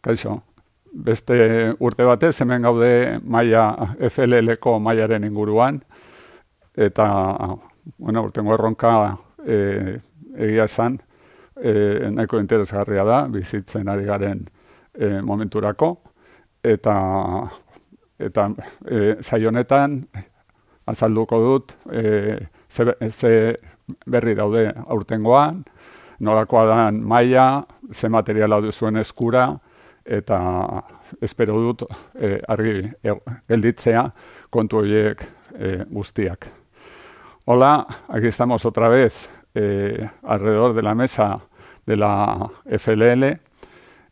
Kaixo, beste urte batez, hemen gaude maia fll maiaren inguruan, eta, bueno, urtengo erronka e, egia esan, e, nahiko interesgarria da, bizitzen ari garen e, momenturako, eta, eta e, saionetan, azalduko dut, e, ze, berri daude aurtengoan, nolakoa da maia, ze materiala duzuen eskura, eta espero que el eh, argi eh, gelditzea kontu horiek eh, guztiak. Hola, aquí estamos otra vez alrededor de la mesa de la FLL.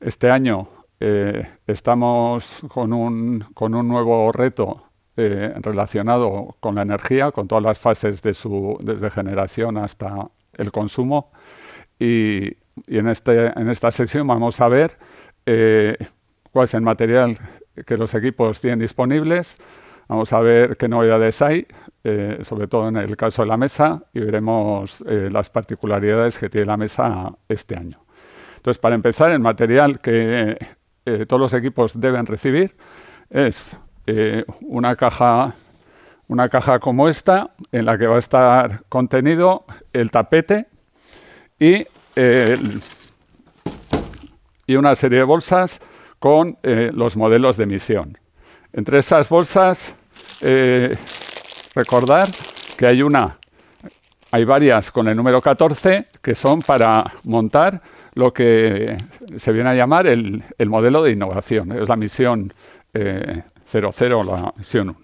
Este año estamos con un, nuevo reto relacionado con la energía, con todas las fases de su, desde generación hasta el consumo. Y, este, en esta sección vamos a ver eh, cuál es el material que los equipos tienen disponibles. Vamos a ver qué novedades hay, eh, sobre todo en el caso de la mesa, y veremos eh, las particularidades que tiene la mesa este año. Entonces, para empezar, el material que todos los equipos deben recibir es una caja una caja como esta, en la que va a estar contenido el tapete y el, y una serie de bolsas con eh, los modelos de misión. Entre esas bolsas, eh, recordar que hay una, hay varias con el número 14 que son para montar lo que se viene a llamar el, modelo de innovación. Es la misión 00 eh, o la misión 1.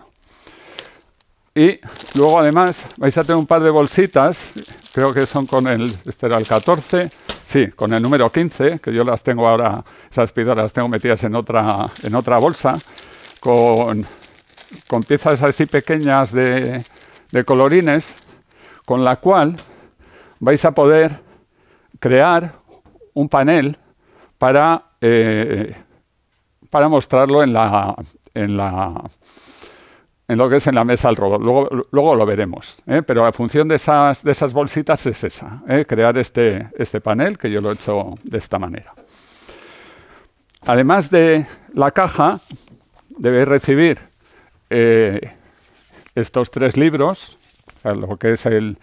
Y luego además vais a tener un par de bolsitas, creo que son con el, este era el 14, Sí, con el número 15, que yo las tengo ahora, esas pidoras las tengo metidas en otra, en otra bolsa, con, piezas así pequeñas de, colorines, con la cual vais a poder crear un panel para, eh, para mostrarlo en la, en la en lo que es en la mesa del robot. Luego, lo veremos. ¿eh? Pero la función de esas, de esas bolsitas es esa, ¿eh? crear este, este panel, que yo lo he hecho de esta manera. Además de la caja, debéis recibir eh, estos tres libros, lo que es el,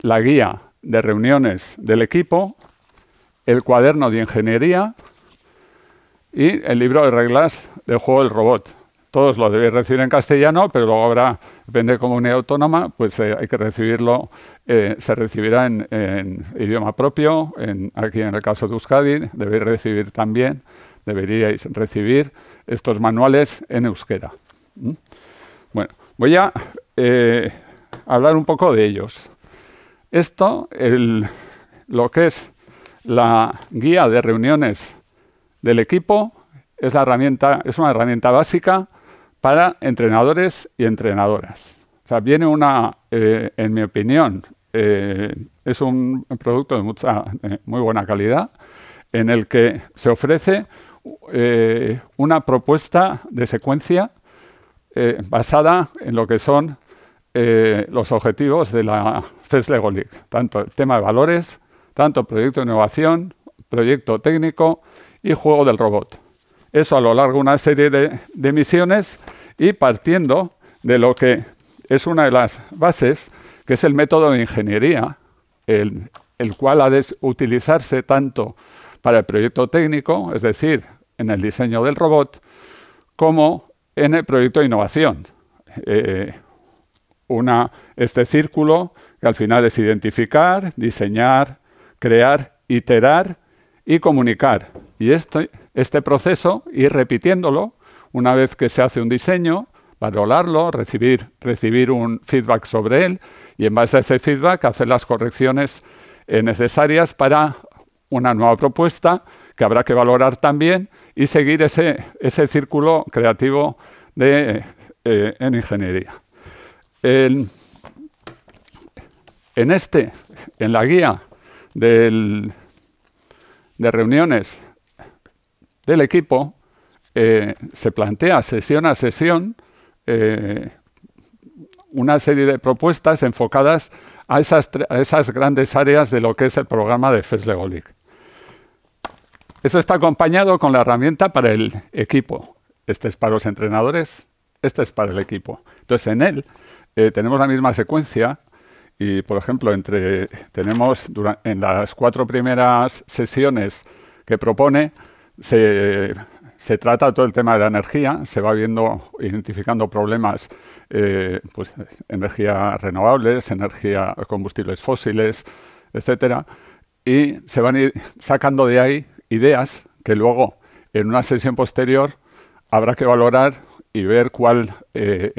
la guía de reuniones del equipo, el cuaderno de ingeniería y el libro de reglas del juego del robot, todos lo debéis recibir en castellano, pero luego habrá, depende de comunidad autónoma, pues eh, hay que recibirlo, eh, se recibirá en, idioma propio, en, aquí en el caso de Euskadi, debéis recibir también, deberíais recibir estos manuales en euskera. Bueno, voy a eh, hablar un poco de ellos. Esto, lo que es la guía de reuniones del equipo, es, la herramienta, es una herramienta básica para entrenadores y entrenadoras. O sea, viene una, eh, en mi opinión, eh, es un producto de mucha, muy buena calidad, en el que se ofrece eh, una propuesta de secuencia basada en lo que son los objetivos de la FES Lego League, tanto el tema de valores, tanto proyecto de innovación, proyecto técnico y juego del robot eso a lo largo de una serie de, misiones y partiendo de lo que es una de las bases, que es el método de ingeniería, el, cual ha de utilizarse tanto para el proyecto técnico, es decir, en el diseño del robot, como en el proyecto de innovación. Eh, una, este círculo que al final es identificar, diseñar, crear, iterar y comunicar. Y este proceso, ir repitiéndolo una vez que se hace un diseño, valorarlo, recibir, recibir un feedback sobre él y en base a ese feedback hacer las correcciones eh, necesarias para una nueva propuesta que habrá que valorar también y seguir ese, ese círculo creativo de, eh, eh, en ingeniería. en este, en la guía del, de reuniones el equipo eh, se plantea sesión a sesión eh, una serie de propuestas enfocadas a esas, esas, grandes áreas de lo que es el programa de FESLEGOLIC. Eso está acompañado con la herramienta para el equipo. Este es para los entrenadores, este es para el equipo. Entonces, en él eh, tenemos la misma secuencia y, por ejemplo, entre, tenemos en las cuatro primeras sesiones que propone, se, trata todo el tema de la energía, se va viendo, identificando problemas, eh, pues energías renovables, energía, combustibles fósiles, etcétera, y se van sacando de ahí ideas que luego en una sesión posterior habrá que valorar y ver cuál, eh,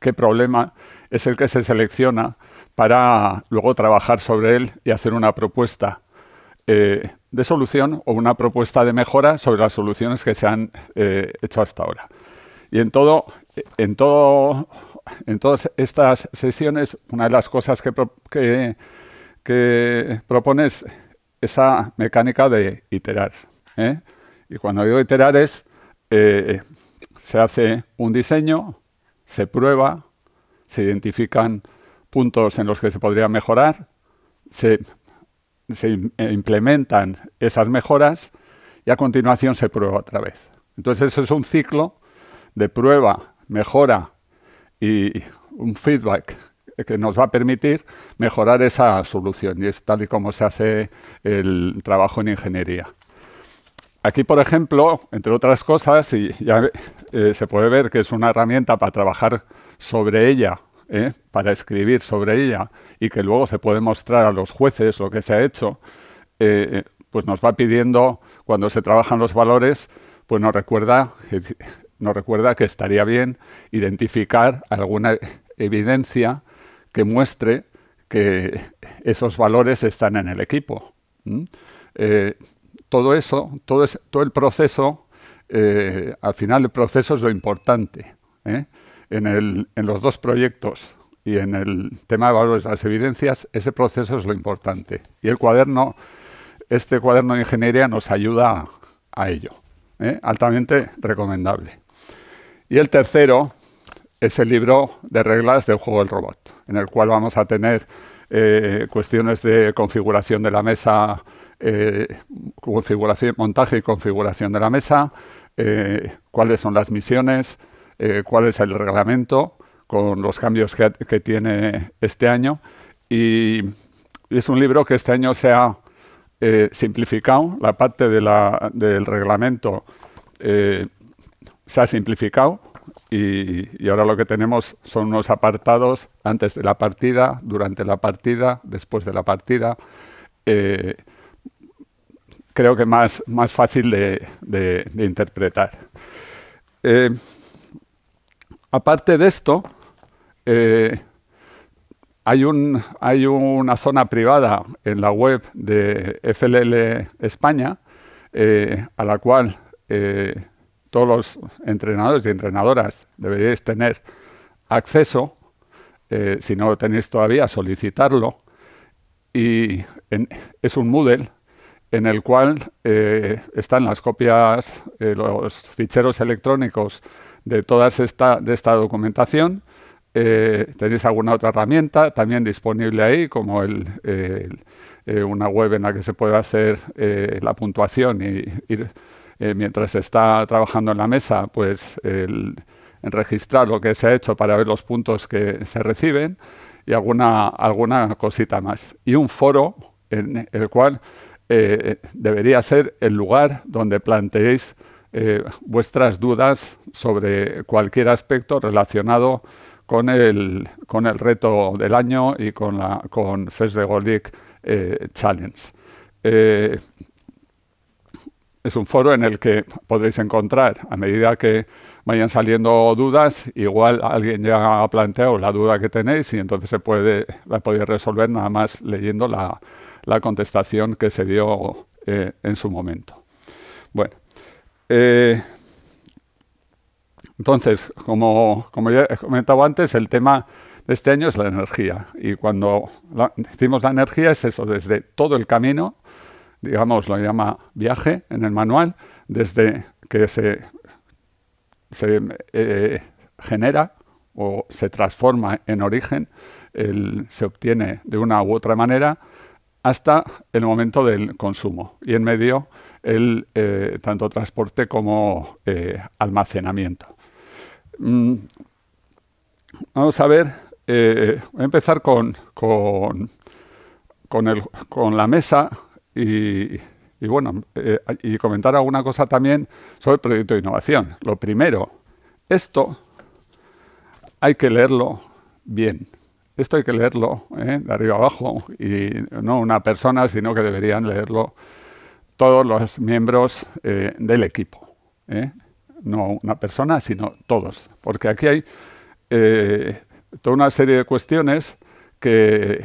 qué problema es el que se selecciona para luego trabajar sobre él y hacer una propuesta. Eh, de solución o una propuesta de mejora sobre las soluciones que se han eh, hecho hasta ahora. Y en todo, en todo, en todas estas sesiones, una de las cosas que, propone es esa mecánica de iterar. ¿eh? Y cuando digo iterar es, se hace un diseño, se prueba, se identifican puntos en los que se podría mejorar, se se eh, implementan esas mejoras y a continuación se prueba otra vez. Entonces eso es un ciclo de prueba, mejora y un feedback que nos va a permitir mejorar esa solución y es tal y como se hace el trabajo en ingeniería. Aquí, por ejemplo, entre otras cosas, y ya eh, se puede ver que es una herramienta para trabajar sobre ella ¿eh? para escribir sobre ella y que luego se puede mostrar a los jueces lo que se ha hecho, eh, eh, pues nos va pidiendo, cuando se trabajan los valores, pues nos recuerda, nos recuerda que estaría bien identificar alguna evidencia que muestre que esos valores están en el equipo. todo eso, todo, todo el proceso, al final el proceso es lo importante en, los dos proyectos y en el tema de valores de las evidencias, ese proceso es lo importante. Y el cuaderno, este cuaderno de ingeniería nos ayuda a ello. ¿eh? Altamente recomendable. Y el tercero es el libro de reglas del juego del robot, en el cual vamos a tener eh, cuestiones de configuración de la mesa, eh, configuración, montaje y configuración de la mesa, cuáles son las misiones, eh, cuál es el reglamento con los cambios que, tiene este año. Y es un libro que este año se ha eh, simplificado, la parte de del reglamento eh, se ha simplificado y, ahora lo que tenemos son unos apartados antes de la partida, durante la partida, después de la partida. creo que más, más fácil de, interpretar. Aparte de esto, eh, hay, una zona privada en la web de FLL España eh, a la cual eh, todos los entrenadores y entrenadoras deberíais tener acceso. si no lo tenéis todavía, solicitarlo. Y es un Moodle en el cual están las copias, los ficheros electrónicos de toda esta, de esta documentación. Eh, tenéis alguna otra herramienta también disponible ahí, como el, eh, una web en la que se puede hacer eh, la puntuación y, ir mientras se está trabajando en la mesa, pues el, registrar lo que se ha hecho para ver los puntos que se reciben y alguna, alguna cosita más. Y un foro en el cual debería ser el lugar donde planteéis eh, vuestras dudas sobre cualquier aspecto relacionado con el, con el reto del año y con, la, con Fest de Goldic eh, Challenge. Eh, es un foro en el que podréis encontrar, a medida que vayan saliendo dudas, igual alguien ya ha planteado la duda que tenéis y entonces se puede, la podéis resolver nada más leyendo la, contestación que se dio en su momento. Bueno, eh, entonces, como, ya he comentado antes, el tema de este año es la energía. Y cuando decimos la energía es eso, desde todo el camino, digamos, lo llama viaje en el manual, desde que se, eh, genera o se transforma en origen, se obtiene de una u otra manera, hasta el momento del consumo. Y en medio el, eh, tanto transporte como eh, almacenamiento. Mm, vamos a ver, eh, voy a empezar con, la mesa y, bueno, y comentar alguna cosa también sobre el proyecto de innovación. Lo primero, esto hay que leerlo bien. Esto hay que leerlo de arriba abajo y no una persona, sino que deberían leerlo todos los miembros eh, del equipo. ¿eh? No una persona, sino todos. Porque aquí hay eh, toda una serie de cuestiones que,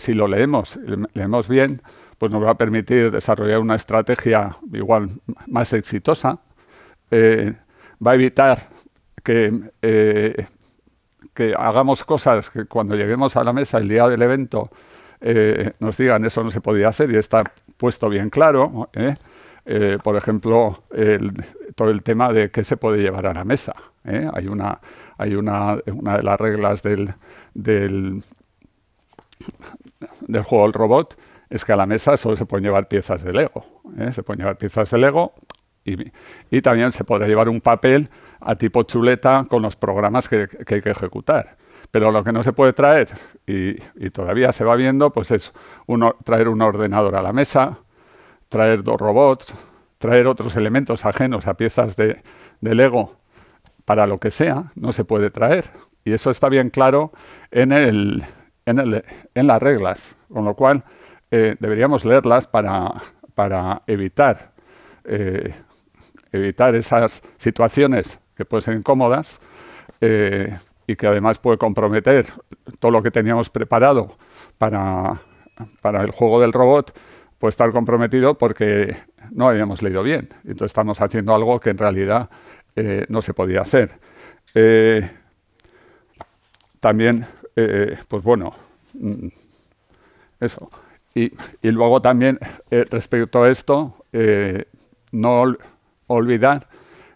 si lo leemos, leemos bien, pues nos va a permitir desarrollar una estrategia igual más exitosa. va a evitar que, que hagamos cosas que cuando lleguemos a la mesa el día del evento nos digan eso no se podía hacer y está puesto bien claro, ¿eh? Eh, por ejemplo, todo el tema de qué se puede llevar a la mesa. ¿eh? Hay, una, hay una, una de las reglas del, del, juego del robot, es que a la mesa solo se pueden llevar piezas de Lego. Se pueden llevar piezas de Lego y, también se podrá llevar un papel a tipo chuleta con los programas que hay que ejecutar. Pero lo que no se puede traer, y, todavía se va viendo, pues es uno, traer un ordenador a la mesa, traer dos robots, traer otros elementos ajenos a piezas de, Lego para lo que sea, no se puede traer. Y eso está bien claro en, el, en, el, en las reglas, con lo cual eh, deberíamos leerlas para, evitar, eh, evitar esas situaciones que pueden ser incómodas, eh, y que además puede comprometer todo lo que teníamos preparado para, el juego del robot, puede estar comprometido porque no habíamos leído bien. Entonces estamos haciendo algo que en realidad eh, no se podía hacer. Eh, también, eh, pues bueno, mm, eso. Y, luego también, respecto a esto, no olvidar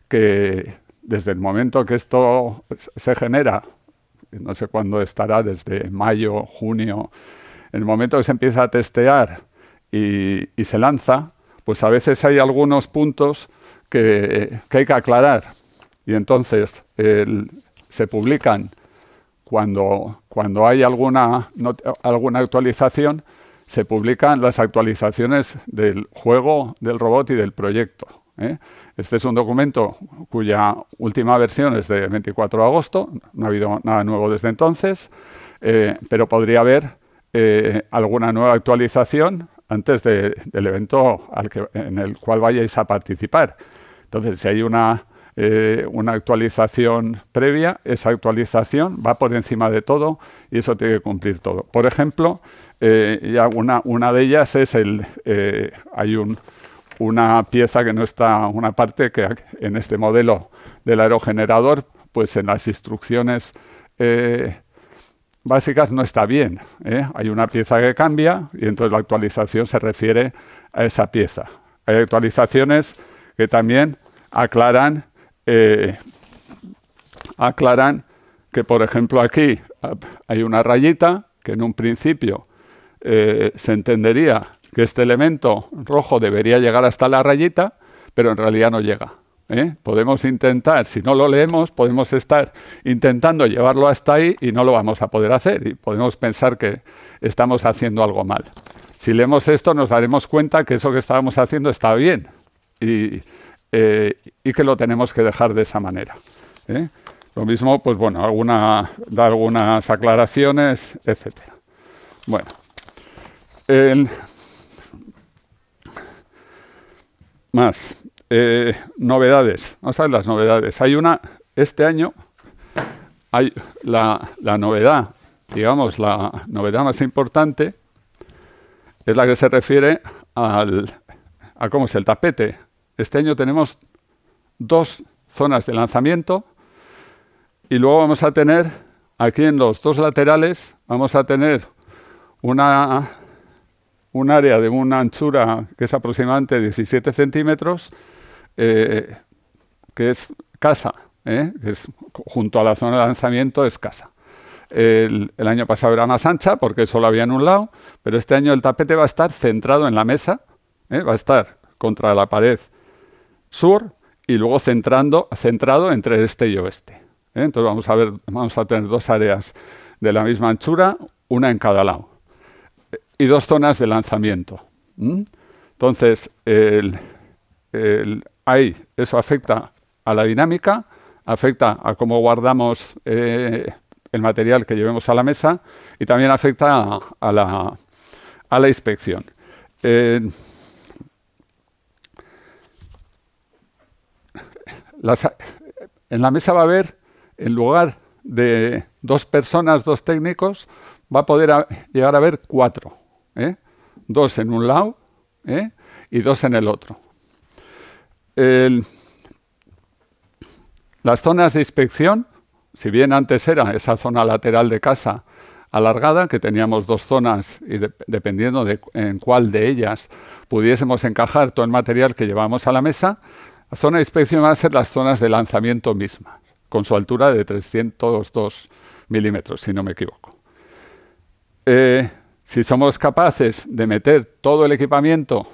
que desde el momento que esto se genera, no sé cuándo estará, desde mayo, junio, en el momento que se empieza a testear y, se lanza, pues a veces hay algunos puntos que, hay que aclarar. Y entonces se publican cuando, cuando hay alguna, alguna actualización, se publican las actualizaciones del juego, del robot y del proyecto. ¿eh? Este es un documento cuya última versión es del 24 de agosto, no ha habido nada nuevo desde entonces, eh, pero podría haber eh, alguna nueva actualización antes del evento en el cual vayáis a participar. Entonces, si hay una, eh, una actualización previa, esa actualización va por encima de todo y eso tiene que cumplir todo. Por ejemplo, ya una, una, de ellas es el... hay un una pieza que no está, una parte que en este modelo del aerogenerador, pues en las instrucciones eh, básicas no está bien. ¿eh? Hay una pieza que cambia y entonces la actualización se refiere a esa pieza. Hay actualizaciones que también aclaran, eh, aclaran que, por ejemplo, aquí hay una rayita que en un principio se entendería este elemento rojo debería llegar hasta la rayita, pero en realidad no llega. ¿eh? Podemos intentar, si no lo leemos, podemos estar intentando llevarlo hasta ahí y no lo vamos a poder hacer y podemos pensar que estamos haciendo algo mal. Si leemos esto nos daremos cuenta que eso que estábamos haciendo está bien y, eh, que lo tenemos que dejar de esa manera. ¿eh? Lo mismo, pues bueno, alguna, da algunas aclaraciones, etc. Bueno, el, más. Eh, novedades. Vamos a ver las novedades. Hay una, este año, hay la, la novedad, digamos, la novedad más importante es la que se refiere al, a cómo es el tapete. Este año tenemos dos zonas de lanzamiento y luego vamos a tener aquí en los dos laterales, vamos a tener una un área de una anchura que es aproximadamente 17 centímetros, eh, que es casa, ¿eh? es, junto a la zona de lanzamiento es casa. El, año pasado era más ancha porque solo había en un lado, pero este año el tapete va a estar centrado en la mesa, ¿eh? va a estar contra la pared sur y luego centrando, centrado entre este y oeste. Entonces vamos a ver, vamos a tener dos áreas de la misma anchura, una en cada lado y dos zonas de lanzamiento. Entonces, ahí eso afecta a la dinámica, afecta a cómo guardamos eh, el material que llevemos a la mesa y también afecta a, la, a la, inspección. Eh, en la mesa va a haber, en lugar de dos personas, dos técnicos, va a poder llegar a haber cuatro. ¿eh? dos en un lado ¿eh? y dos en el otro. las zonas de inspección, si bien antes era esa zona lateral de casa alargada, que teníamos dos zonas y dependiendo de en cuál de ellas pudiésemos encajar todo el material que llevamos a la mesa, la zona de inspección va a ser las zonas de lanzamiento misma con su altura de 302 milímetros, si no me equivoco. Eh, si somos capaces de meter todo el equipamiento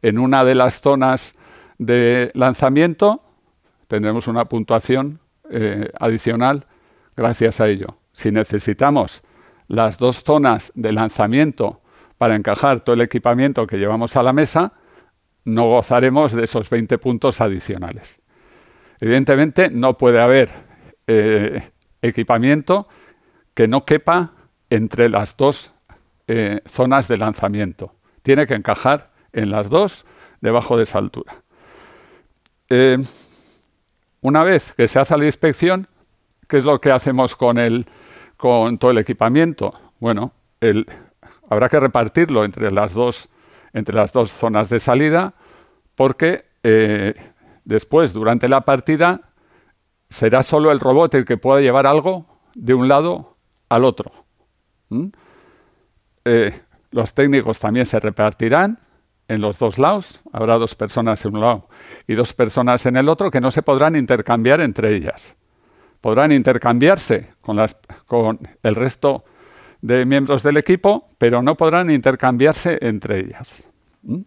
en una de las zonas de lanzamiento, tendremos una puntuación eh, adicional gracias a ello. Si necesitamos las dos zonas de lanzamiento para encajar todo el equipamiento que llevamos a la mesa, no gozaremos de esos 20 puntos adicionales. Evidentemente, no puede haber eh, equipamiento que no quepa entre las dos eh, zonas de lanzamiento. Tiene que encajar en las dos debajo de esa altura. Eh, una vez que se hace la inspección, ¿qué es lo que hacemos con, el, con todo el equipamiento? Bueno, habrá que repartirlo entre las dos, entre las dos zonas de salida porque eh, después, durante la partida, será solo el robot el que pueda llevar algo de un lado al otro. ¿Mm? Eh, los técnicos también se repartirán en los dos lados. Habrá dos personas en un lado y dos personas en el otro que no se podrán intercambiar entre ellas. Podrán intercambiarse con, las, con el resto de miembros del equipo, pero no podrán intercambiarse entre ellas. ¿Mm?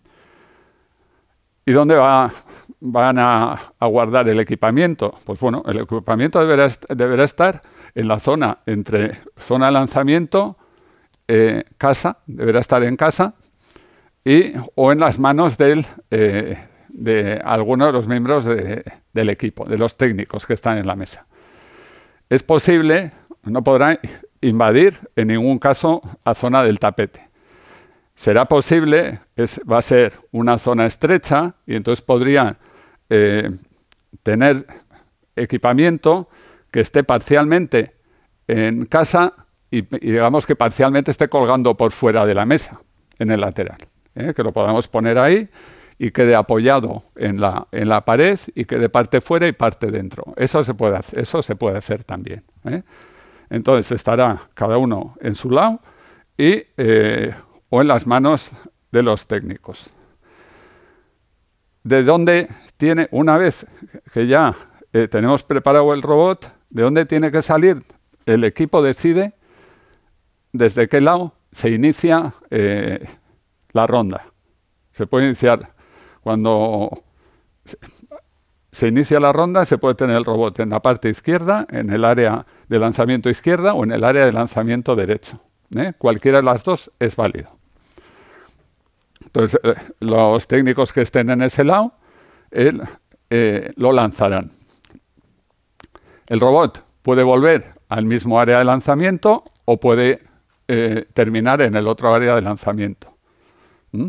¿Y dónde va, van a, guardar el equipamiento? Pues bueno, el equipamiento deberá, estar en la zona entre zona de lanzamiento eh, casa, deberá estar en casa y, o en las manos eh, de alguno de los miembros del equipo, de los técnicos que están en la mesa. Es posible, no podrá invadir en ningún caso la zona del tapete. Será posible, es, va a ser una zona estrecha y entonces podría eh, tener equipamiento que esté parcialmente en casa y, digamos que parcialmente esté colgando por fuera de la mesa, en el lateral. ¿eh? Que lo podamos poner ahí y quede apoyado en la, en la pared y quede parte fuera y parte dentro. Eso se puede hacer, eso se puede hacer también. ¿eh? Entonces estará cada uno en su lado eh, o en las manos de los técnicos. ¿De dónde tiene, una vez que ya tenemos preparado el robot, de dónde tiene que salir? El equipo decide desde qué lado se inicia eh, la ronda. Se puede iniciar cuando se, inicia la ronda, se puede tener el robot en la parte izquierda, en el área de lanzamiento izquierda o en el área de lanzamiento derecho. ¿eh? Cualquiera de las dos es válido. Entonces, eh, los técnicos que estén en ese lado lo lanzarán. El robot puede volver al mismo área de lanzamiento o puede eh, terminar en el otro área de lanzamiento. ¿Mm?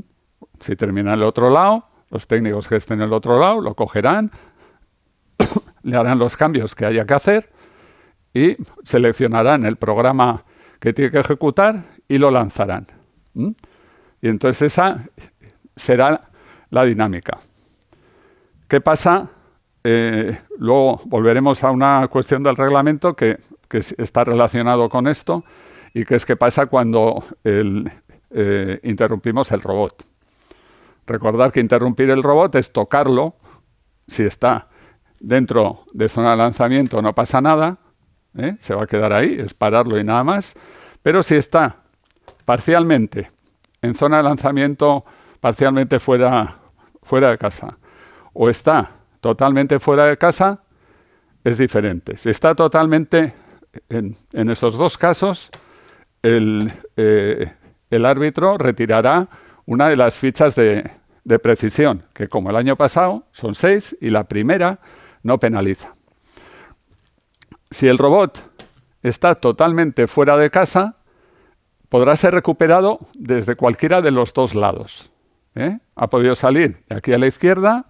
Si termina en el otro lado, los técnicos que estén en el otro lado lo cogerán, le harán los cambios que haya que hacer y seleccionarán el programa que tiene que ejecutar y lo lanzarán. ¿Mm? Y entonces esa será la dinámica. ¿Qué pasa? Eh, luego volveremos a una cuestión del reglamento que está relacionado con esto, y qué es que pasa cuando eh, interrumpimos el robot. Recordar que interrumpir el robot es tocarlo, si está dentro de zona de lanzamiento no pasa nada, ¿eh? se va a quedar ahí, es pararlo y nada más, pero si está parcialmente en zona de lanzamiento, parcialmente fuera, fuera de casa, o está totalmente fuera de casa, es diferente. Si está totalmente en, en esos dos casos, eh, el, árbitro retirará una de las fichas de, precisión, que como el año pasado son seis y la primera no penaliza. Si el robot está totalmente fuera de casa, podrá ser recuperado desde cualquiera de los dos lados. ¿eh? Ha podido salir de aquí a la izquierda,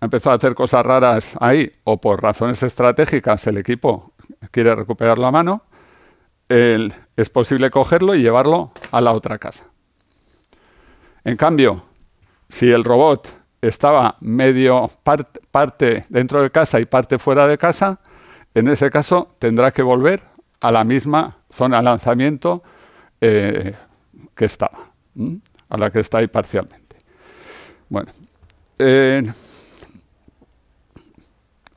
ha empezado a hacer cosas raras ahí, o por razones estratégicas el equipo quiere recuperar la mano, es posible cogerlo y llevarlo a la otra casa. En cambio, si el robot estaba medio parte dentro de casa y parte fuera de casa, en ese caso tendrá que volver a la misma zona de lanzamiento eh, que estaba, a la que está ahí parcialmente. Bueno, eh,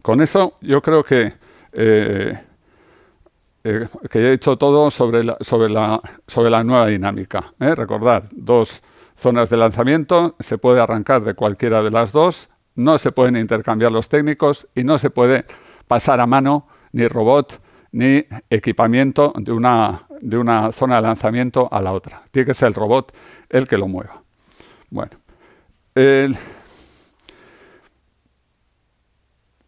con eso yo creo que eh, eh, que he hecho todo sobre la, sobre la, sobre la nueva dinámica. ¿eh? Recordar, dos zonas de lanzamiento, se puede arrancar de cualquiera de las dos, no se pueden intercambiar los técnicos y no se puede pasar a mano ni robot ni equipamiento de una, de una zona de lanzamiento a la otra. Tiene que ser el robot el que lo mueva. Bueno,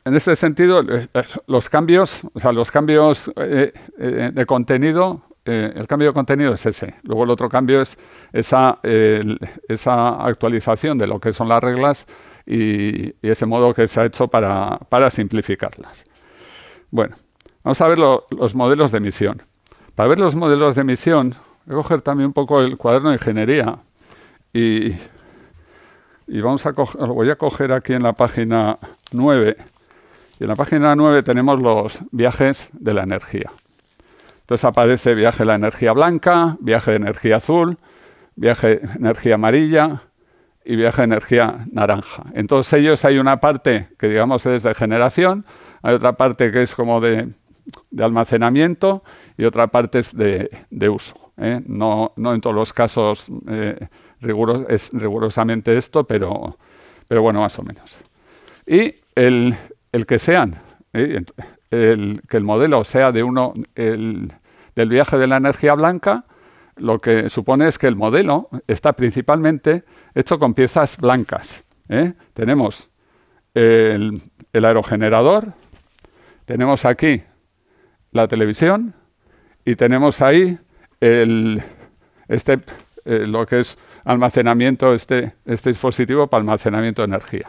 en ese sentido, eh, eh, los cambios, o sea, los cambios eh, de contenido, el cambio de contenido es ese. Luego el otro cambio es esa, esa actualización de lo que son las reglas y, ese modo que se ha hecho para, simplificarlas. Bueno, vamos a ver los modelos de emisión. Para ver los modelos de emisión, voy a coger también un poco el cuaderno de ingeniería y, vamos a lo voy a coger aquí en la página 9 y en la página 9 tenemos los viajes de la energía. Entonces aparece viaje de la energía blanca, viaje de energía azul, viaje de energía amarilla y viaje de energía naranja. En todos ellos hay una parte que digamos es de generación, hay otra parte que es como de, almacenamiento y otra parte es de, uso. ¿eh? No, no, en todos los casos eh, es rigurosamente esto, pero, pero bueno, más o menos. Y el, el que sean, ¿eh? el, que el modelo sea de uno, del viaje de la energía blanca, lo que supone es que el modelo está principalmente hecho con piezas blancas. ¿eh? Tenemos el, aerogenerador, tenemos aquí la televisión y tenemos ahí este, eh, lo que es almacenamiento, este, este dispositivo para almacenamiento de energía.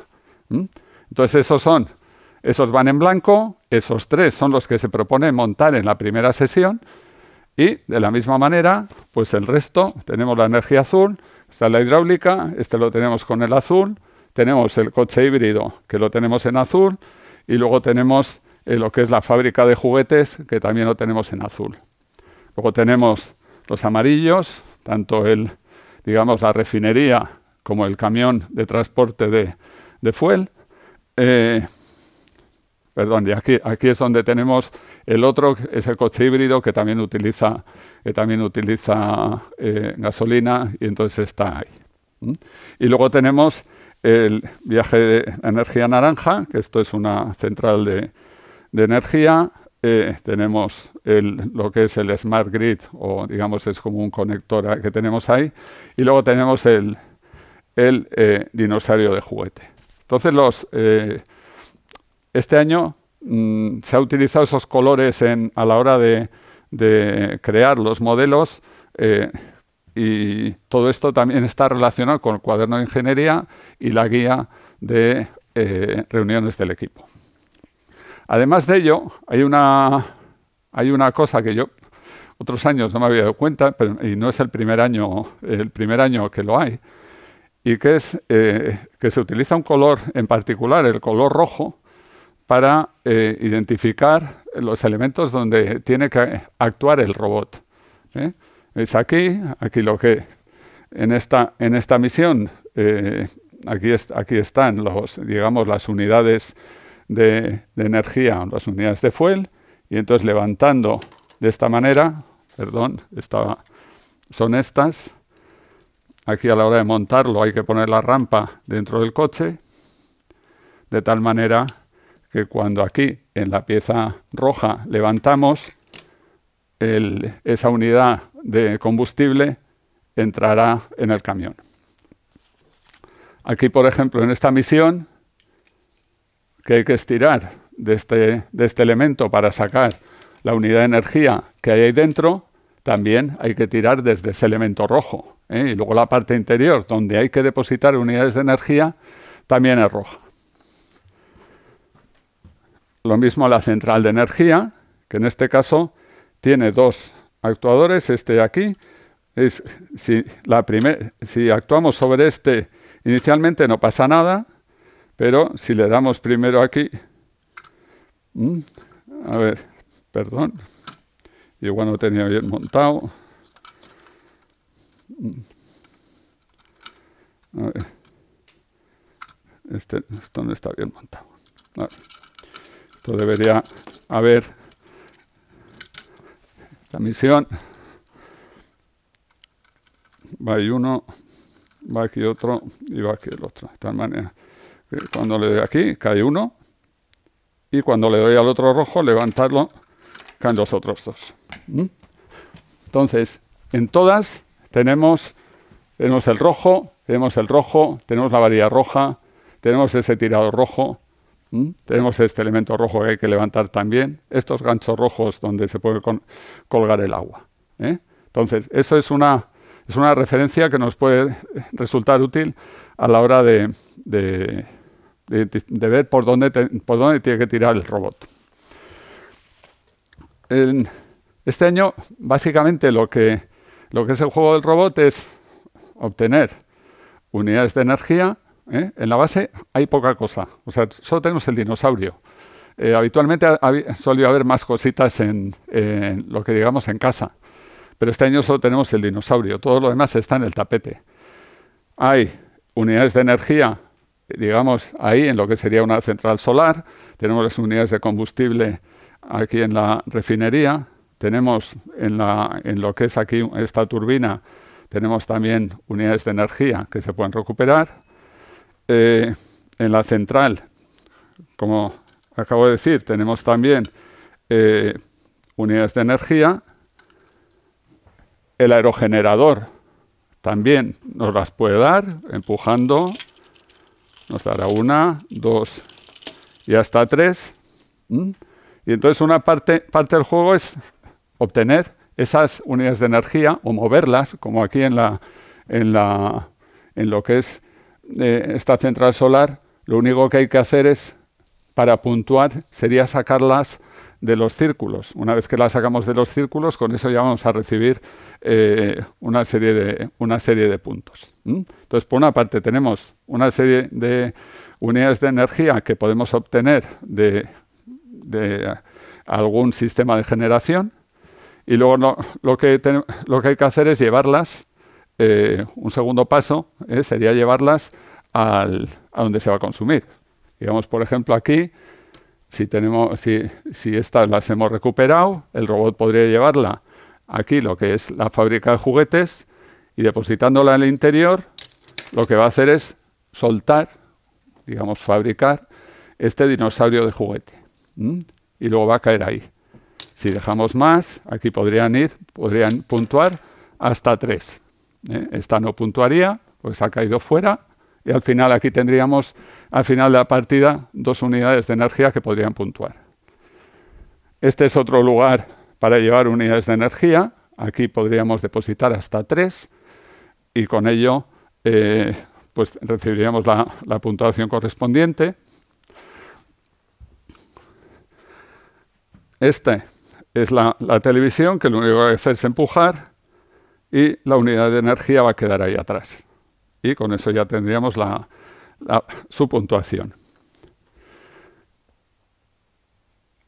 Entonces, esos son esos van en blanco, esos tres son los que se propone montar en la primera sesión y de la misma manera, pues el resto, tenemos la energía azul, está la hidráulica, este lo tenemos con el azul, tenemos el coche híbrido que lo tenemos en azul y luego tenemos eh, lo que es la fábrica de juguetes que también lo tenemos en azul. Luego tenemos los amarillos, tanto el, digamos, la refinería como el camión de transporte de, de fuel. Eh, Perdón, y aquí, aquí es donde tenemos el otro, es el coche híbrido que también utiliza, también utiliza eh, gasolina y entonces está ahí. Y luego tenemos el viaje de energía naranja, que esto es una central de, energía. Eh, tenemos lo que es el smart grid, o digamos es como un conector eh, que tenemos ahí. Y luego tenemos el, el dinosaurio de juguete. Entonces los... Este año mm, se ha utilizado esos colores a la hora de, crear los modelos eh, y todo esto también está relacionado con el cuaderno de ingeniería y la guía de eh, reuniones del equipo. Además de ello, hay una, hay una cosa que yo otros años no me había dado cuenta, y no es el primer año, el primer año que lo hay, y que es eh, que se utiliza un color en particular, el color rojo, para eh, identificar los elementos donde tiene que actuar el robot. ¿eh? Es aquí, aquí lo que en esta, en esta misión, eh, aquí, aquí están los, digamos, las unidades de, energía, las unidades de fuel, y entonces levantando de esta manera, perdón, son estas, aquí a la hora de montarlo hay que poner la rampa dentro del coche, de tal manera que cuando aquí en la pieza roja levantamos, esa unidad de combustible entrará en el camión. Aquí, por ejemplo, en esta misión, que hay que estirar este, de este, elemento para sacar la unidad de energía que hay ahí dentro, también hay que tirar desde ese elemento rojo. ¿eh? Y luego la parte interior, donde hay que depositar unidades de energía, también es roja. Lo mismo a la central de energía, que en este caso tiene dos actuadores, este de aquí. Es, si, actuamos sobre este inicialmente no pasa nada, pero si le damos primero aquí, mm, a ver, perdón, igual no tenía bien montado. Mm. Este, esto no está bien montado. A esto debería haber la misión. Va ahí uno, va aquí otro y va aquí el otro. De tal manera cuando le doy aquí, cae uno. Y cuando le doy al otro rojo, levantarlo, caen los otros dos. ¿Mm? Entonces, en todas tenemos, tenemos el rojo, tenemos el rojo, tenemos la varilla roja, tenemos ese tirador rojo, ¿Mm? Tenemos este elemento rojo que hay que levantar también, estos ganchos rojos donde se puede colgar el agua. ¿eh? Entonces, eso es una, es una referencia que nos puede resultar útil a la hora de, ver por dónde, por dónde tiene que tirar el robot. este año, básicamente, lo que, lo que es el juego del robot es obtener unidades de energía ¿eh? En la base hay poca cosa. O sea, solo tenemos el dinosaurio. Eh, habitualmente solía haber más cositas en, lo que digamos en casa. Pero este año solo tenemos el dinosaurio. Todo lo demás está en el tapete. Hay unidades de energía, digamos, ahí en lo que sería una central solar. Tenemos las unidades de combustible aquí en la refinería. Tenemos en, en lo que es aquí esta turbina, tenemos también unidades de energía que se pueden recuperar. Eh, en la central, como acabo de decir, tenemos también eh, unidades de energía. El aerogenerador también nos las puede dar, empujando, nos dará una, dos y hasta tres. Y entonces una parte, parte del juego es obtener esas unidades de energía o moverlas, como aquí en, la, en lo que es eh, esta central solar, lo único que hay que hacer es, para puntuar, sería sacarlas de los círculos. Una vez que las sacamos de los círculos, con eso ya vamos a recibir eh, una, serie de, una serie de puntos. Entonces, por una parte, tenemos una serie de unidades de energía que podemos obtener de, de algún sistema de generación, y luego lo, lo que hay que hacer es llevarlas eh, un segundo paso eh, sería llevarlas a donde se va a consumir. Digamos, por ejemplo, aquí, si, tenemos, si, estas las hemos recuperado, el robot podría llevarla aquí, lo que es la fábrica de juguetes, y depositándola en el interior, lo que va a hacer es soltar, digamos, fabricar este dinosaurio de juguete. Y luego va a caer ahí. Si dejamos más, aquí podrían ir, podrían puntuar hasta tres. Eh, esta no puntuaría, pues ha caído fuera, y al final aquí tendríamos, al final de la partida, dos unidades de energía que podrían puntuar. Este es otro lugar para llevar unidades de energía. Aquí podríamos depositar hasta tres y con ello eh, pues recibiríamos la, puntuación correspondiente. Esta es la, televisión, que lo único que hacer es empujar y la unidad de energía va a quedar ahí atrás. Y con eso ya tendríamos su puntuación.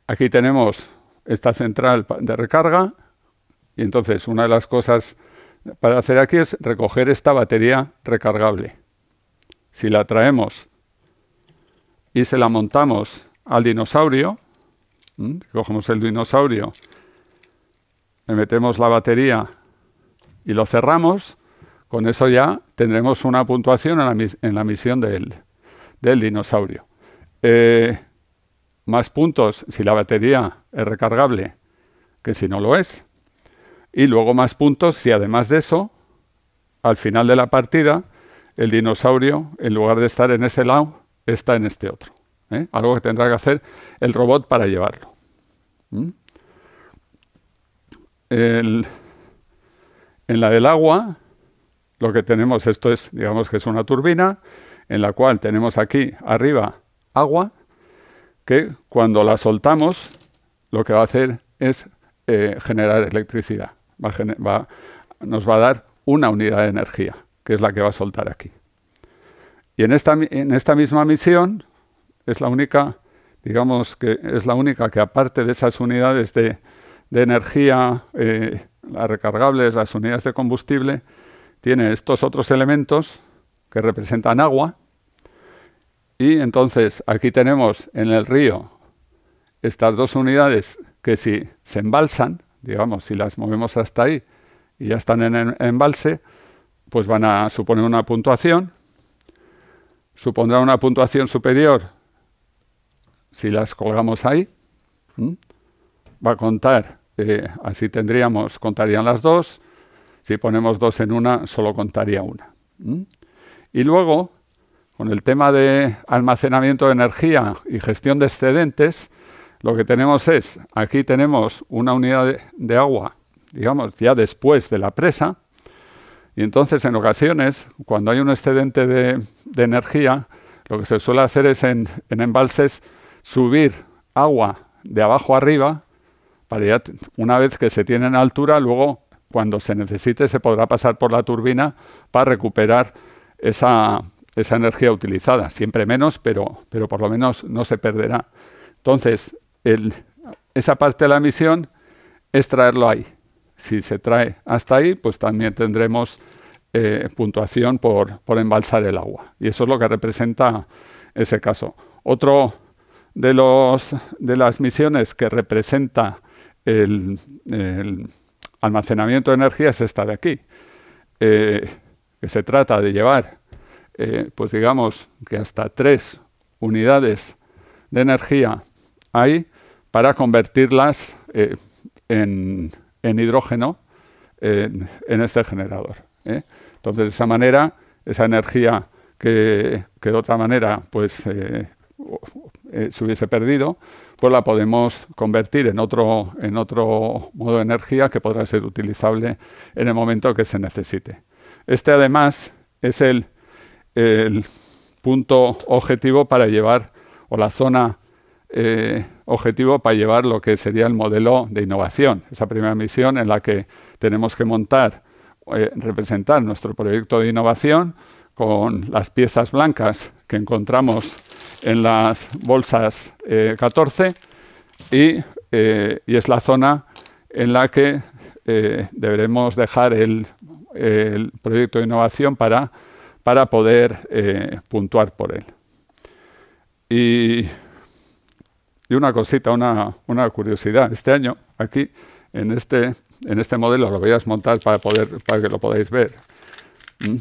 Aquí tenemos esta central de recarga y entonces una de las cosas para hacer aquí es recoger esta batería recargable. Si la traemos y se la montamos al dinosaurio, cogemos el dinosaurio, le metemos la batería y lo cerramos, con eso ya tendremos una puntuación en la, misión del, dinosaurio. Eh, más puntos si la batería es recargable que si no lo es. Y luego más puntos si además de eso, al final de la partida, el dinosaurio, en lugar de estar en ese lado, está en este otro. ¿eh? Algo que tendrá que hacer el robot para llevarlo. En la del agua, lo que tenemos, esto es, digamos que es una turbina, en la cual tenemos aquí arriba agua, que cuando la soltamos, lo que va a hacer es eh, generar electricidad. nos va a dar una unidad de energía, que es la que va a soltar aquí. Y en esta, en esta misma misión, es la única, digamos que es la única que aparte de esas unidades de, energía, eh, las recargables, las unidades de combustible, tiene estos otros elementos que representan agua. Y entonces aquí tenemos en el río estas dos unidades que si se embalsan, digamos, si las movemos hasta ahí y ya están en embalse, pues van a suponer una puntuación. Supondrá una puntuación superior si las colgamos ahí. Va a contar eh, así tendríamos, contarían las dos. Si ponemos dos en una, solo contaría una. Y luego, con el tema de almacenamiento de energía y gestión de excedentes, lo que tenemos es, aquí tenemos una unidad de, agua, digamos, ya después de la presa, y entonces en ocasiones, cuando hay un excedente de, energía, lo que se suele hacer es en, en embalses subir agua de abajo arriba una vez que se tiene en altura, luego cuando se necesite se podrá pasar por la turbina para recuperar esa, esa energía utilizada. Siempre menos, pero, pero por lo menos no se perderá. Entonces, esa parte de la misión es traerlo ahí. Si se trae hasta ahí, pues también tendremos eh, puntuación por, por embalsar el agua. Y eso es lo que representa ese caso. Otro de, los, de las misiones que representa el, almacenamiento de energía es esta de aquí, eh, que se trata de llevar, eh, pues digamos que hasta tres unidades de energía hay para convertirlas eh, en, hidrógeno en, este generador. Entonces, de esa manera, esa energía que, que de otra manera pues, eh, se hubiese perdido, pues la podemos convertir en otro, en otro modo de energía que podrá ser utilizable en el momento que se necesite. Este además es el, punto objetivo para llevar, o la zona eh, objetivo para llevar lo que sería el modelo de innovación, esa primera misión en la que tenemos que montar, eh, representar nuestro proyecto de innovación con las piezas blancas que encontramos en las bolsas 14 eh, eh, y, es la zona en la que eh, deberemos dejar el, proyecto de innovación para, para poder puntuar por él. Y, una cosita, una, curiosidad. Este año, aquí, en este, en este modelo, lo voy a desmontar para, poder, para que lo podáis ver. Mm.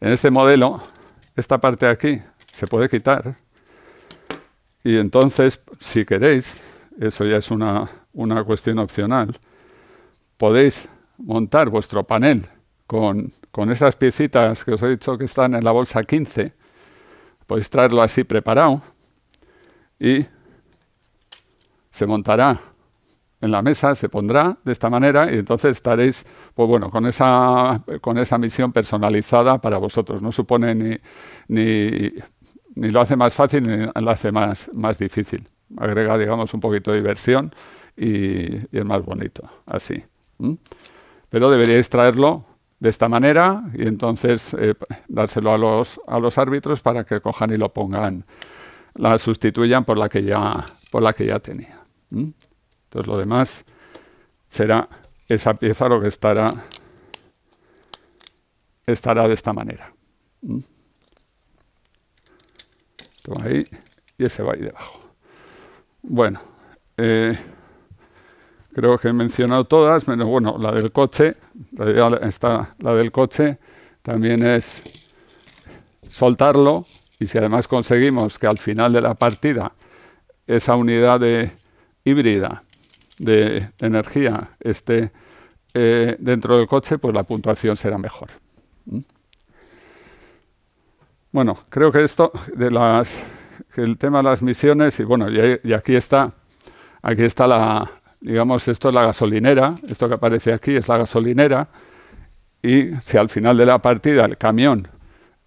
En este modelo, esta parte de aquí, se puede quitar. Y entonces, si queréis, eso ya es una, cuestión opcional, podéis montar vuestro panel con, esas piecitas que os he dicho que están en la bolsa 15, podéis traerlo así preparado y se montará en la mesa, se pondrá de esta manera y entonces estaréis, pues bueno, con esa, con esa misión personalizada para vosotros. No supone ni, ni ni lo hace más fácil ni lo hace más, más difícil. Agrega, digamos, un poquito de diversión y, es más bonito, así. Pero deberíais traerlo de esta manera y entonces eh, dárselo a los, a los árbitros para que cojan y lo pongan, la sustituyan por la que ya, por la que ya tenía. Entonces lo demás será esa pieza lo que estará, estará de esta manera ahí y ese va ahí debajo. Bueno, eh, creo que he mencionado todas, menos bueno, la del coche, está la del coche, también es soltarlo y si además conseguimos que al final de la partida esa unidad de híbrida de energía esté eh, dentro del coche, pues la puntuación será mejor. ¿Mm? Bueno, creo que esto de las el tema de las misiones y bueno, y, aquí está aquí está la digamos esto es la gasolinera, esto que aparece aquí es la gasolinera y si al final de la partida el camión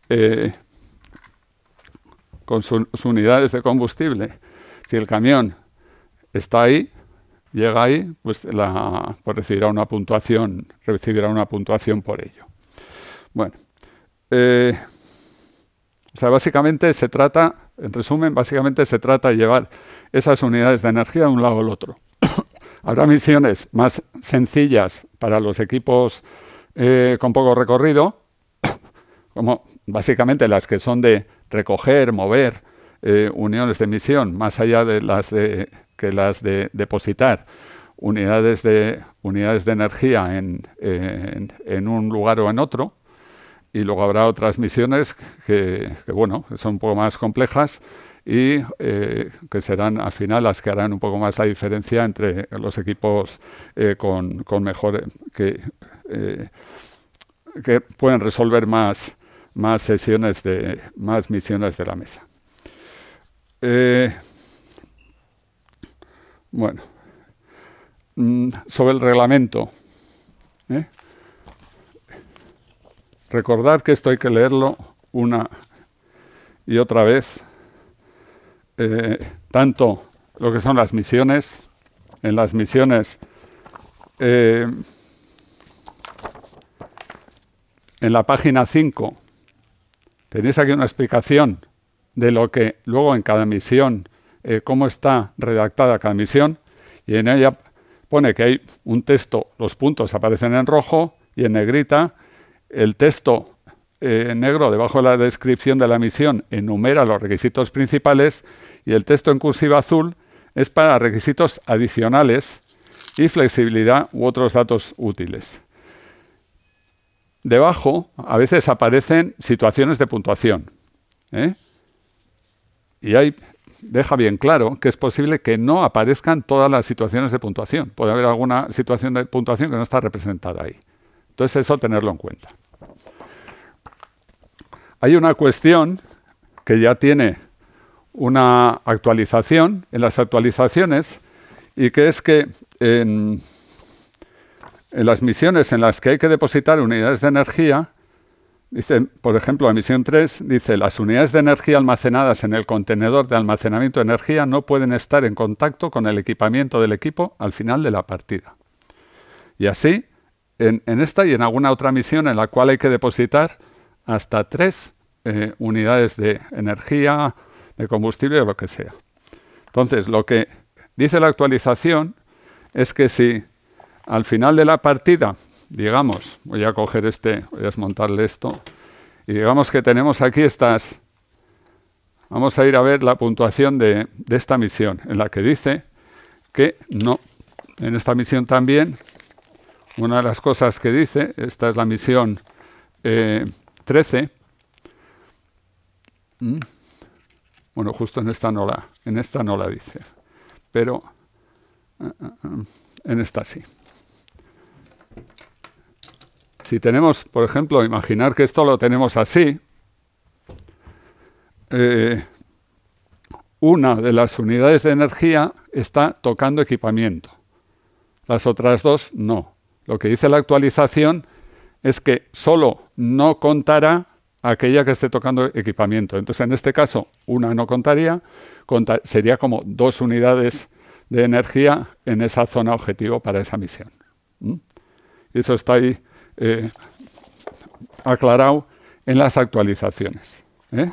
eh, con sus unidades de combustible, si el camión está ahí, llega ahí, pues la, pues recibirá una puntuación, recibirá una puntuación por ello. Bueno, eh, o sea, básicamente se trata, en resumen, básicamente se trata de llevar esas unidades de energía de un lado al otro. Habrá misiones más sencillas para los equipos eh, con poco recorrido, como básicamente las que son de recoger, mover eh, uniones de misión, más allá de las de, que las de depositar unidades de, unidades de energía en eh, un lugar o en otro y luego habrá otras misiones que, bueno, son un poco más complejas y eh, que serán al final las que harán un poco más la diferencia entre los equipos eh, con, con, que, eh, que pueden resolver más, más sesiones de más misiones de la mesa. bueno, mm, sobre el reglamento. Recordad que esto hay que leerlo una y otra vez, eh, tanto lo que son las misiones, en las misiones, eh, en la página 5, tenéis aquí una explicación de lo que luego en cada misión, eh, cómo está redactada cada misión, y en ella pone que hay un texto, los puntos aparecen en rojo y en negrita, el texto en eh, negro debajo de la descripción de la misión enumera los requisitos principales y el texto en cursiva azul es para requisitos adicionales y flexibilidad u otros datos útiles. Debajo a veces aparecen situaciones de puntuación. ¿eh? Y ahí deja bien claro que es posible que no aparezcan todas las situaciones de puntuación. Puede haber alguna situación de puntuación que no está representada ahí. Entonces eso tenerlo en cuenta. Hay una cuestión que ya tiene una actualización en las actualizaciones y que es que en, las misiones en las que hay que depositar unidades de energía, dice, por ejemplo, la misión 3 dice, las unidades de energía almacenadas en el contenedor de almacenamiento de energía no pueden estar en contacto con el equipamiento del equipo al final de la partida. Y así, en, en esta y en alguna otra misión en la cual hay que depositar hasta tres eh, unidades de energía, de combustible o lo que sea. Entonces, lo que dice la actualización es que si al final de la partida, digamos, voy a coger este, voy a desmontarle esto, y digamos que tenemos aquí estas, vamos a ir a ver la puntuación de, esta misión, en la que dice que no, en esta misión también, una de las cosas que dice, esta es la misión eh, Mm. Bueno, justo en esta no la, en esta no la dice, pero eh, eh, eh, en esta sí. Si tenemos, por ejemplo, imaginar que esto lo tenemos así, una de las unidades de energía está tocando equipamiento, las otras dos no. Lo que dice la actualización es que solo no contará aquella que esté tocando equipamiento. Entonces, en este caso, una no contaría, sería como dos unidades de energía en esa zona objetivo para esa misión. ¿Mm? Eso está ahí eh, aclarado en las actualizaciones. ¿eh?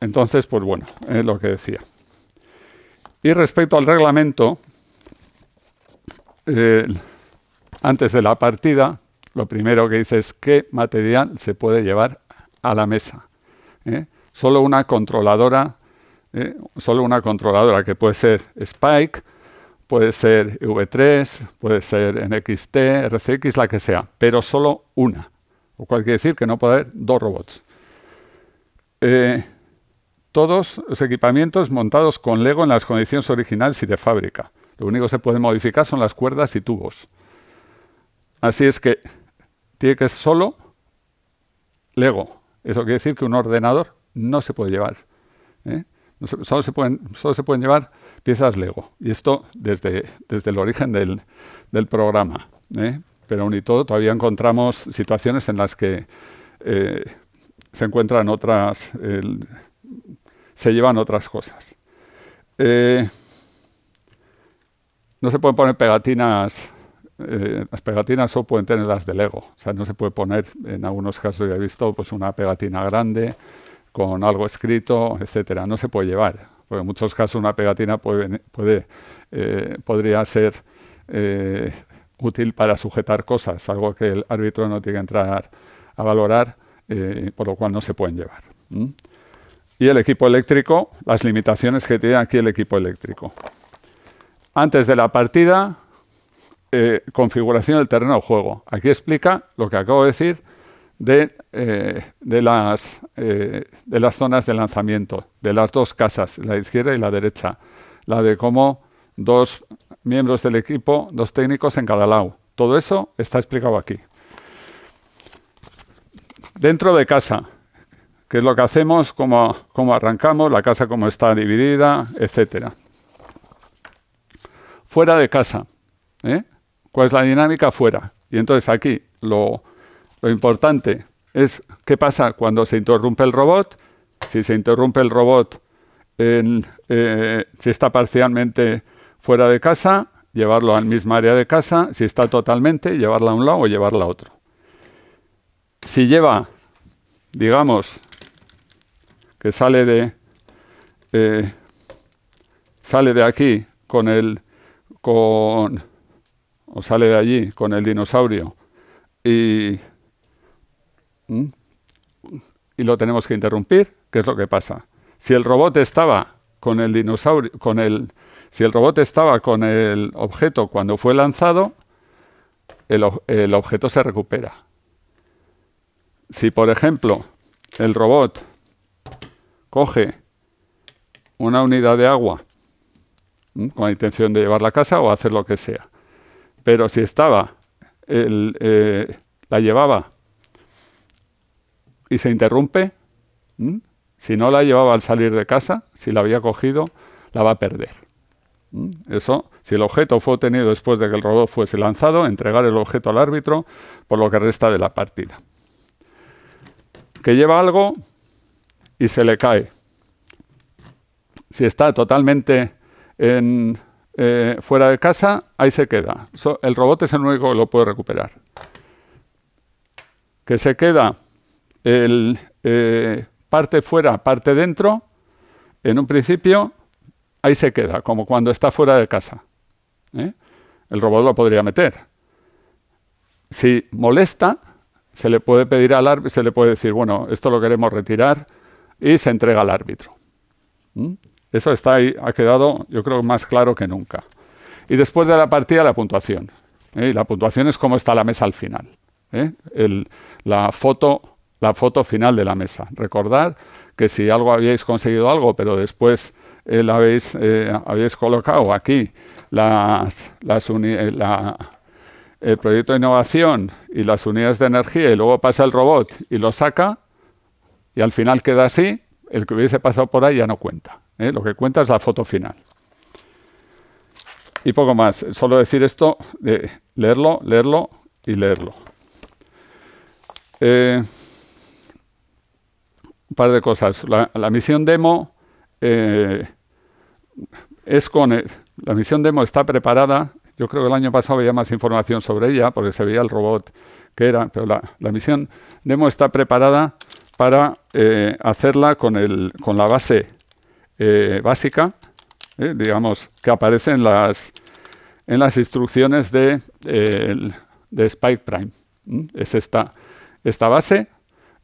Entonces, pues bueno, es lo que decía. Y respecto al reglamento, antes de la partida, lo primero que dice es qué material se puede llevar a la mesa. ¿Eh? Solo una controladora, ¿eh? solo una controladora que puede ser Spike, puede ser V3, puede ser NXT, RCX, la que sea, pero solo una. Lo cual quiere decir que no puede haber dos robots. Eh, todos los equipamientos montados con Lego en las condiciones originales y de fábrica. Lo único que se puede modificar son las cuerdas y tubos. Así es que tiene que ser solo Lego. Eso quiere decir que un ordenador no se puede llevar. ¿eh? se, solo, se pueden, llevar piezas Lego. Y esto desde, desde el origen del, programa. ¿eh? Pero aún y todo todavía encontramos situaciones en las que eh, se encuentran otras, se llevan otras cosas. no se pueden poner pegatinas eh, las pegatinas solo pueden tener las de Lego, o sea, no se puede poner, en algunos casos ya he visto, pues una pegatina grande con algo escrito, etcétera, no se puede llevar, porque en muchos casos una pegatina puede, puede eh, podría ser eh, útil para sujetar cosas, algo que el árbitro no tiene que entrar a valorar, por lo cual no se pueden llevar. Y el equipo eléctrico, las limitaciones que tiene aquí el equipo eléctrico. Antes de la partida, eh, configuración del terreno de juego. Aquí explica lo que acabo de decir eh, eh, de, las, zonas de lanzamiento, de las dos casas, la izquierda y la derecha. La de cómo dos miembros del equipo, dos técnicos en cada lado. Todo eso está explicado aquí. Dentro de casa, qué es lo que hacemos, cómo, arrancamos, la casa cómo está dividida, etcétera. Fuera de casa. ¿eh? cuál es la dinámica fuera. Y entonces aquí lo, importante es qué pasa cuando se interrumpe el robot. Si se interrumpe el robot, en, eh, si está parcialmente fuera de casa, llevarlo al mismo área de casa. Si está totalmente, llevarla a un lado o llevarla a otro. Si lleva, digamos, que sale de, eh, sale de aquí con el, con, o sale de allí con el dinosaurio y, lo tenemos que interrumpir, ¿qué es lo que pasa? Si el robot estaba con el dinosaurio, con el, si el robot estaba con el objeto cuando fue lanzado, el, el objeto se recupera. Si, por ejemplo, el robot coge una unidad de agua con la intención de llevarla a casa o hacer lo que sea, pero si estaba, eh, la llevaba y se interrumpe, si no la llevaba al salir de casa, si la había cogido, la va a perder. Eso, si el objeto fue obtenido después de que el robot fuese lanzado, entregar el objeto al árbitro por lo que resta de la partida. Que lleva algo y se le cae. Si está totalmente en eh, fuera de casa, ahí se queda. el robot es el único que lo puede recuperar. Que se queda eh, parte fuera, parte dentro, en un principio, ahí se queda, como cuando está fuera de casa. ¿eh? El robot lo podría meter. Si molesta, se le puede pedir al árbitro, se le puede decir, bueno, esto lo queremos retirar y se entrega al árbitro. Eso está ha quedado, yo creo, más claro que nunca. Y después de la partida, la puntuación. ¿eh? La puntuación es cómo está la mesa al final. ¿eh? la, foto, final de la mesa. Recordar que si algo habíais conseguido algo, pero después eh, habéis, colocado aquí las, el proyecto de innovación y las unidades de energía y luego pasa el robot y lo saca y al final queda así, el que hubiese pasado por ahí ya no cuenta. ¿eh? Lo que cuenta es la foto final. Y poco más. Solo decir esto, leerlo, leerlo y leerlo. Eh, un par de cosas. La, misión demo eh, es con la misión demo está preparada. Yo creo que el año pasado había más información sobre ella porque se veía el robot que era, pero la, misión demo está preparada para hacerla con, con la base eh, básica, eh, digamos, que aparece en las, en las instrucciones de, de Spike Prime. Es esta, esta base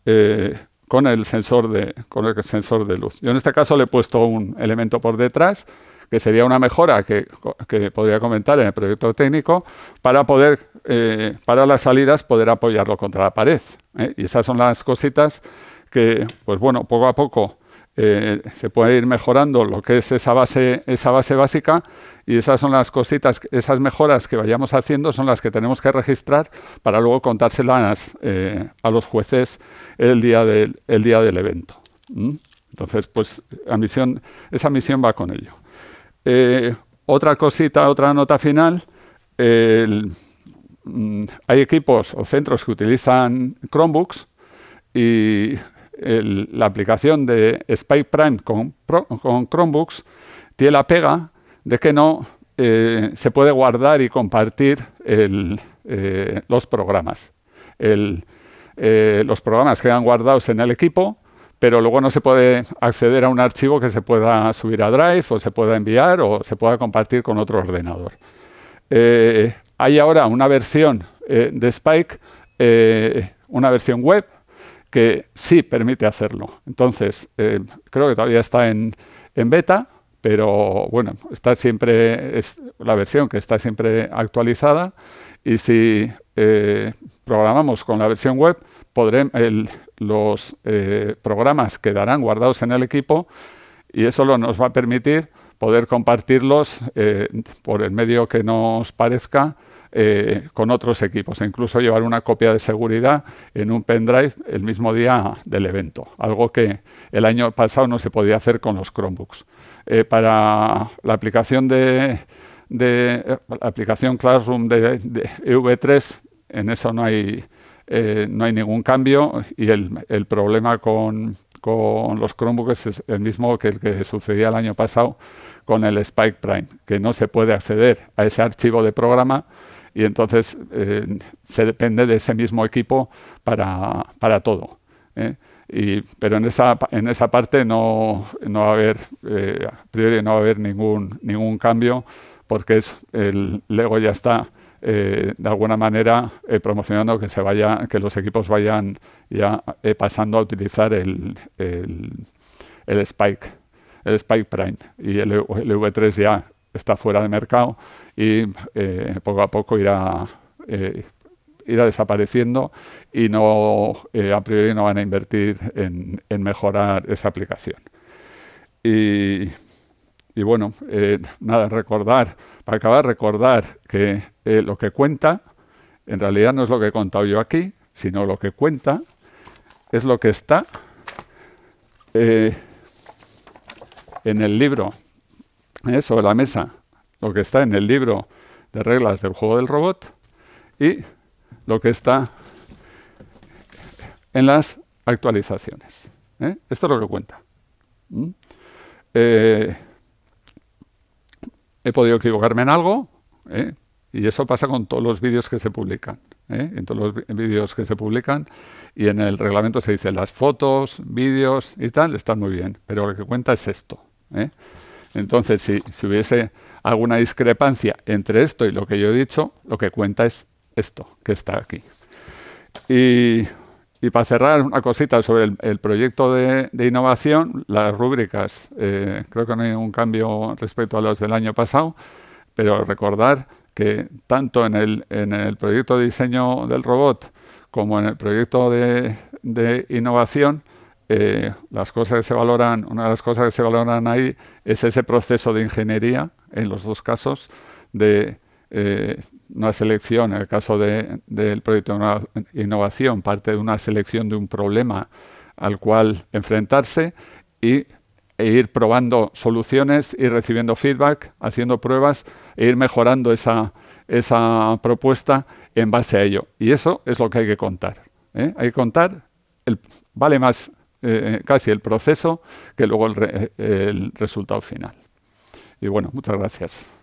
eh, con, el sensor de, con el sensor de luz. Yo en este caso le he puesto un elemento por detrás, que sería una mejora que, que podría comentar en el proyecto técnico, para poder, para las salidas, poder apoyarlo contra la pared. Y esas son las cositas que, pues bueno, poco a poco eh, se puede ir mejorando lo que es esa base, esa base básica y esas son las cositas, esas mejoras que vayamos haciendo son las que tenemos que registrar para luego contárselas eh, a los jueces el día del, día del evento. Entonces, pues esa misión va con ello. Eh, otra cosita, otra nota final. Mm, hay equipos o centros que utilizan Chromebooks y la aplicación de Spike Prime con, Chromebooks tiene la pega de que no eh, se puede guardar y compartir eh, los programas. Eh, los programas quedan guardados en el equipo, pero luego no se puede acceder a un archivo que se pueda subir a Drive o se pueda enviar o se pueda compartir con otro ordenador. hay ahora una versión de Spike, una versión web que sí permite hacerlo. Entonces, eh, creo que todavía está en, en, beta, pero bueno, está siempre, es la versión que está siempre actualizada y si eh, programamos con la versión web, podré, los eh, programas quedarán guardados en el equipo y eso lo nos va a permitir poder compartirlos por el medio que nos parezca eh, con otros equipos e incluso llevar una copia de seguridad en un pendrive el mismo día del evento, algo que el año pasado no se podía hacer con los Chromebooks. Eh, para la aplicación de, eh, la aplicación Classroom de, de, EV3, en eso no hay, no hay ningún cambio y el, el problema con, con los Chromebooks es el mismo que el que sucedía el año pasado con el Spike Prime, que no se puede acceder a ese archivo de programa y entonces eh, se depende de ese mismo equipo para, todo. ¿eh? Y, pero en esa, en esa parte no, va a haber, eh, priori no va a haber ningún, ningún cambio porque es, el Lego ya está de alguna manera promocionando que, se vaya, que los equipos vayan ya pasando a utilizar el, el, Spike, el Spike Prime. Y el, el 3 ya está fuera de mercado y eh, poco a poco irá, eh, irá desapareciendo y no, eh, a priori no van a invertir en, mejorar esa aplicación. Y, y bueno, nada, recordar, para acabar, recordar que lo que cuenta en realidad no es lo que he contado yo aquí, sino lo que cuenta es lo que está en el libro sobre la mesa lo que está en el libro de reglas del juego del robot y lo que está en las actualizaciones. ¿eh? Esto es lo que cuenta. ¿Mm? Eh, he podido equivocarme en algo ¿eh? y eso pasa con todos los vídeos que se publican. En todos los vídeos que se publican y en el reglamento se dice las fotos, vídeos y tal, están muy bien, pero lo que cuenta es esto. Entonces, si, hubiese alguna discrepancia entre esto y lo que yo he dicho, lo que cuenta es esto que está aquí. Y, para cerrar, una cosita sobre el, proyecto de, innovación, las rúbricas, eh, creo que no hay un cambio respecto a los del año pasado, pero recordar que tanto en el, proyecto de diseño del robot como en el proyecto de innovación, eh, las cosas que se valoran, una de las cosas que se valoran ahí es ese proceso de ingeniería, en los dos casos, de eh, una selección, en el caso del de, proyecto de innovación, parte de una selección de un problema al cual enfrentarse y e ir probando soluciones, ir recibiendo feedback, haciendo pruebas e ir mejorando esa, esa propuesta en base a ello. Y eso es lo que hay que contar. ¿eh? Hay que contar, vale más eh, eh, casi el proceso que luego el, eh, el resultado final. Y bueno, muchas gracias.